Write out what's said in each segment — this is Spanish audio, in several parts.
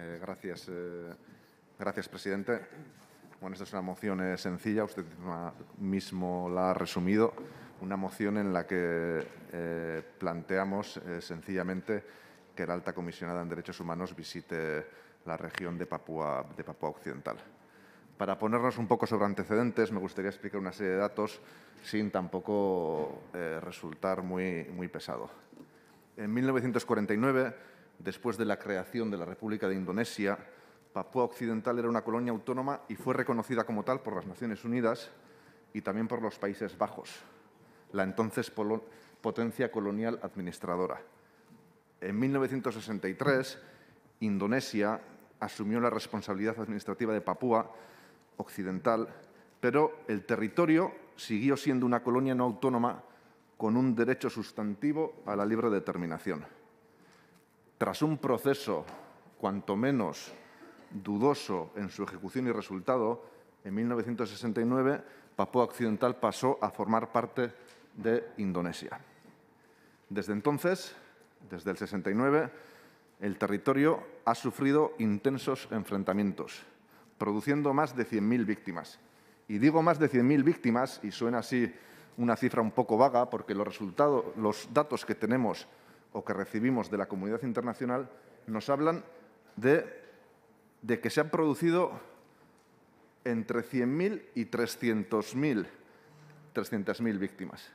Eh, gracias, eh, gracias, presidente. Bueno, esta es una moción eh, sencilla, usted mismo la ha resumido. Una moción en la que planteamos sencillamente que la alta comisionada en Derechos Humanos visite la región de Papúa, de Papúa Occidental. Para ponernos un poco sobre antecedentes, me gustaría explicar una serie de datos sin tampoco resultar muy, muy pesado. En 1949, después de la creación de la República de Indonesia, Papúa Occidental era una colonia autónoma y fue reconocida como tal por las Naciones Unidas y también por los Países Bajos, la entonces potencia colonial administradora. En 1963, Indonesia asumió la responsabilidad administrativa de Papúa Occidental, pero el territorio siguió siendo una colonia no autónoma con un derecho sustantivo a la libre determinación tras un proceso cuanto menos dudoso en su ejecución y resultado, en 1969 Papúa Occidental pasó a formar parte de Indonesia. Desde entonces, desde el 69, el territorio ha sufrido intensos enfrentamientos, produciendo más de 100.000 víctimas. Y digo más de 100.000 víctimas, y suena así una cifra un poco vaga, porque los, resultados, los datos que tenemos o que recibimos de la comunidad internacional nos hablan de, que se han producido entre 100.000 y 300.000 víctimas.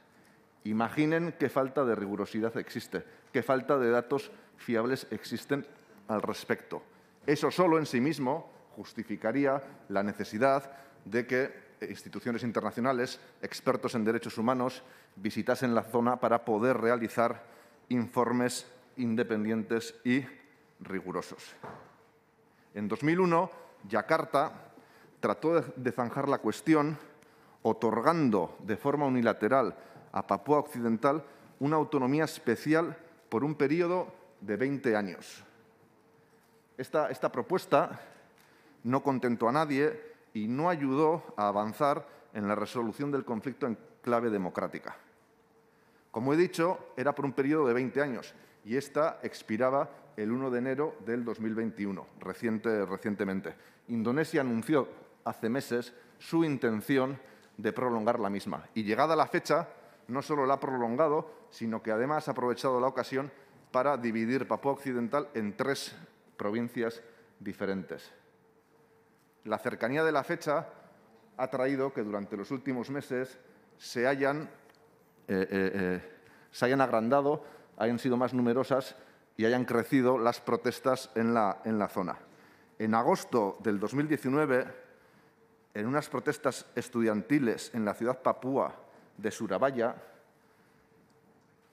Imaginen qué falta de rigurosidad existe, qué falta de datos fiables existen al respecto. Eso solo en sí mismo justificaría la necesidad de que instituciones internacionales, expertos en derechos humanos, visitasen la zona para poder realizar informes independientes y rigurosos. En 2001, Yakarta trató de zanjar la cuestión otorgando de forma unilateral a Papúa Occidental una autonomía especial por un periodo de 20 años. esta propuesta no contentó a nadie y no ayudó a avanzar en la resolución del conflicto en clave democrática. Como he dicho, era por un periodo de 20 años y esta expiraba el 1 de enero del 2021, recientemente. Indonesia anunció hace meses su intención de prolongar la misma y llegada la fecha no solo la ha prolongado, sino que además ha aprovechado la ocasión para dividir Papúa Occidental en tres provincias diferentes. La cercanía de la fecha ha traído que durante los últimos meses se hayan eh, eh, eh, se hayan agrandado, hayan sido más numerosas y hayan crecido las protestas en la, en la zona. En agosto del 2019, en unas protestas estudiantiles en la ciudad papúa de Surabaya,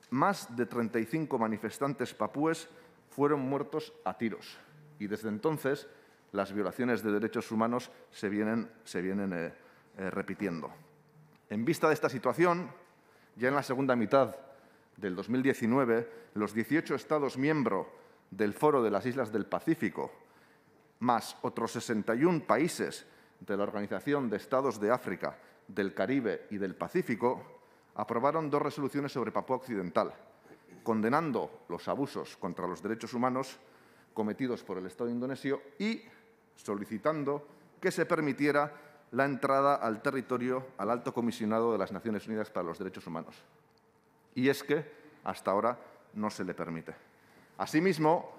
más de 35 manifestantes papúes fueron muertos a tiros. Y desde entonces las violaciones de derechos humanos se vienen, se vienen repitiendo. En vista de esta situación, ya en la segunda mitad del 2019, los 18 Estados miembros del Foro de las Islas del Pacífico, más otros 61 países de la Organización de Estados de África, del Caribe y del Pacífico, aprobaron dos resoluciones sobre Papúa Occidental, condenando los abusos contra los derechos humanos cometidos por el Estado indonesio y solicitando que se permitiera la entrada al territorio al alto comisionado de las Naciones Unidas para los Derechos Humanos. Y es que hasta ahora no se le permite. Asimismo,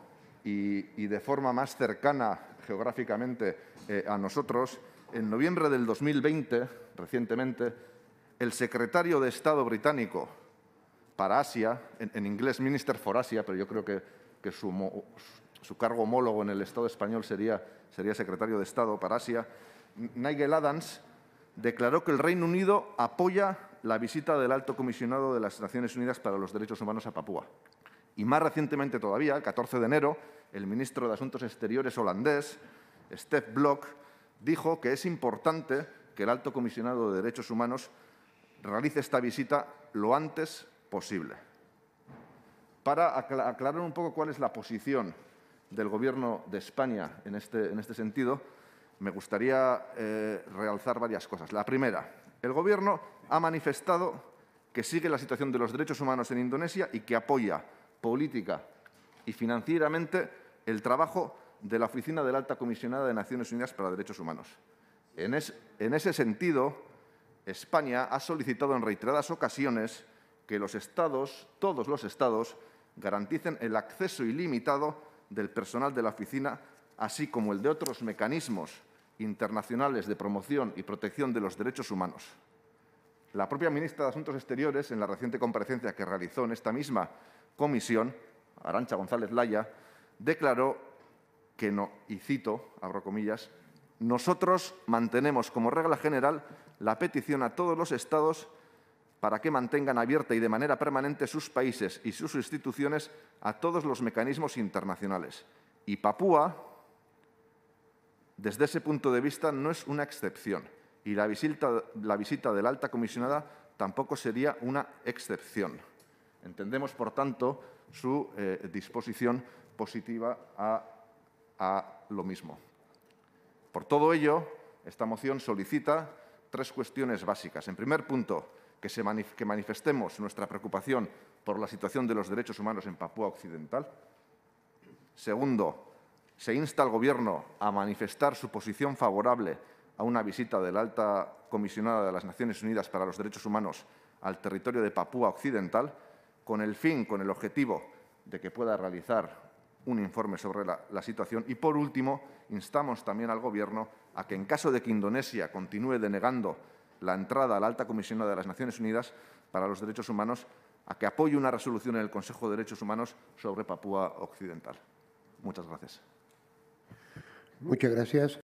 y, de forma más cercana geográficamente eh, a nosotros, en noviembre del 2020, recientemente, el secretario de Estado británico para Asia, en, inglés Minister for Asia, pero yo creo que, su, cargo homólogo en el Estado español sería, sería secretario de Estado para Asia, Nigel Adams, declaró que el Reino Unido apoya la visita del alto comisionado de las Naciones Unidas para los Derechos Humanos a Papúa. Y más recientemente todavía, el 14 de enero, el ministro de Asuntos Exteriores holandés, Steph Blok, dijo que es importante que el alto comisionado de Derechos Humanos realice esta visita lo antes posible. Para aclarar un poco cuál es la posición del Gobierno de España en este, este sentido, me gustaría eh, realzar varias cosas. La primera, el Gobierno ha manifestado que sigue la situación de los derechos humanos en Indonesia y que apoya política y financieramente el trabajo de la Oficina de la Alta Comisionada de Naciones Unidas para Derechos Humanos. En, en ese sentido, España ha solicitado en reiteradas ocasiones que los Estados, todos los Estados, garanticen el acceso ilimitado del personal de la oficina, así como el de otros mecanismos internacionales de promoción y protección de los derechos humanos. La propia ministra de Asuntos Exteriores, en la reciente comparecencia que realizó en esta misma comisión, Arancha González Laya, declaró que no, y cito, abro comillas, nosotros mantenemos como regla general la petición a todos los Estados para que mantengan abierta y de manera permanente sus países y sus instituciones a todos los mecanismos internacionales. Y Papúa, desde ese punto de vista no es una excepción y la visita, la visita de la alta comisionada tampoco sería una excepción. Entendemos, por tanto, su eh, disposición positiva a, lo mismo. Por todo ello, esta moción solicita tres cuestiones básicas. En primer punto, que, se que, manifestemos nuestra preocupación por la situación de los derechos humanos en Papúa Occidental. Segundo, se insta al Gobierno a manifestar su posición favorable a una visita de la alta comisionada de las Naciones Unidas para los Derechos Humanos al territorio de Papúa Occidental, con el fin, con el objetivo de que pueda realizar un informe sobre la, situación. Y, por último, instamos también al Gobierno a que, en caso de que Indonesia continúe denegando la entrada a la alta comisionada de las Naciones Unidas para los Derechos Humanos, a que apoye una resolución en el Consejo de Derechos Humanos sobre Papúa Occidental. Muchas gracias. Muchas gracias.